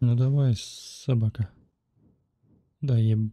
Ну давай, собака. Да, еб...